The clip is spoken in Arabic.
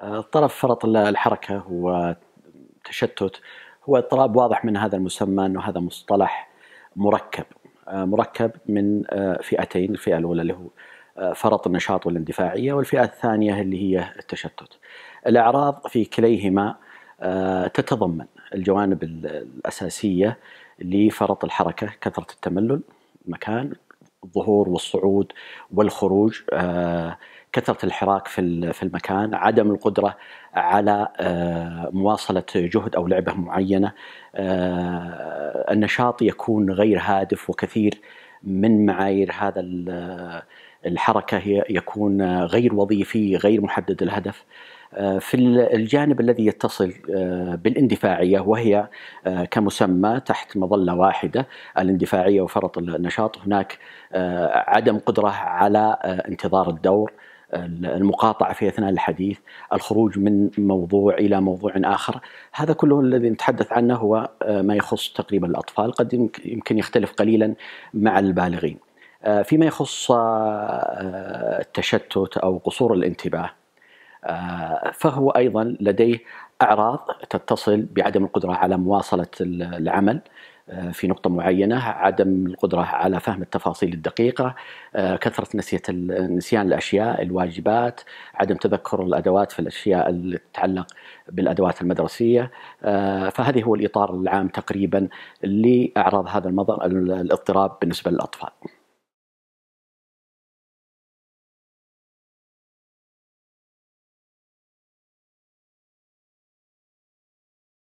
آه، طرف فرط الحركة هو تشتت هو اضطراب واضح من هذا المسمى أنه هذا مصطلح مركب آه، مركب من آه، فئتين الفئة الأولى اللي هو فرط النشاط والاندفاعية والفئة الثانية اللي هي التشتت الأعراض في كليهما تتضمن الجوانب الأساسية لفرط الحركة كثرة التملل مكان الظهور والصعود والخروج آه، كثره الحراك في في المكان عدم القدره على آه، مواصله جهد او لعبه معينه آه، النشاط يكون غير هادف وكثير من معايير هذا الحركه هي يكون غير وظيفي غير محدد الهدف آه، في الجانب الذي يتصل آه، بالاندفاعيه وهي آه، كمسمى تحت مظله واحده الاندفاعيه وفرط النشاط هناك عدم قدره على انتظار الدور المقاطعة في أثناء الحديث الخروج من موضوع إلى موضوع آخر هذا كله الذي نتحدث عنه هو ما يخص تقريبا الأطفال قد يمكن يختلف قليلا مع البالغين فيما يخص التشتت أو قصور الانتباه فهو ايضا لديه اعراض تتصل بعدم القدره على مواصله العمل آه، في نقطة معينة، عدم القدرة على فهم التفاصيل الدقيقة، آه، كثرة نسية نسيان الأشياء، الواجبات، عدم تذكر الأدوات في الأشياء اللي تتعلق بالأدوات المدرسية، آه، فهذه هو الإطار العام تقريبا لأعراض هذا الاضطراب بالنسبة للأطفال.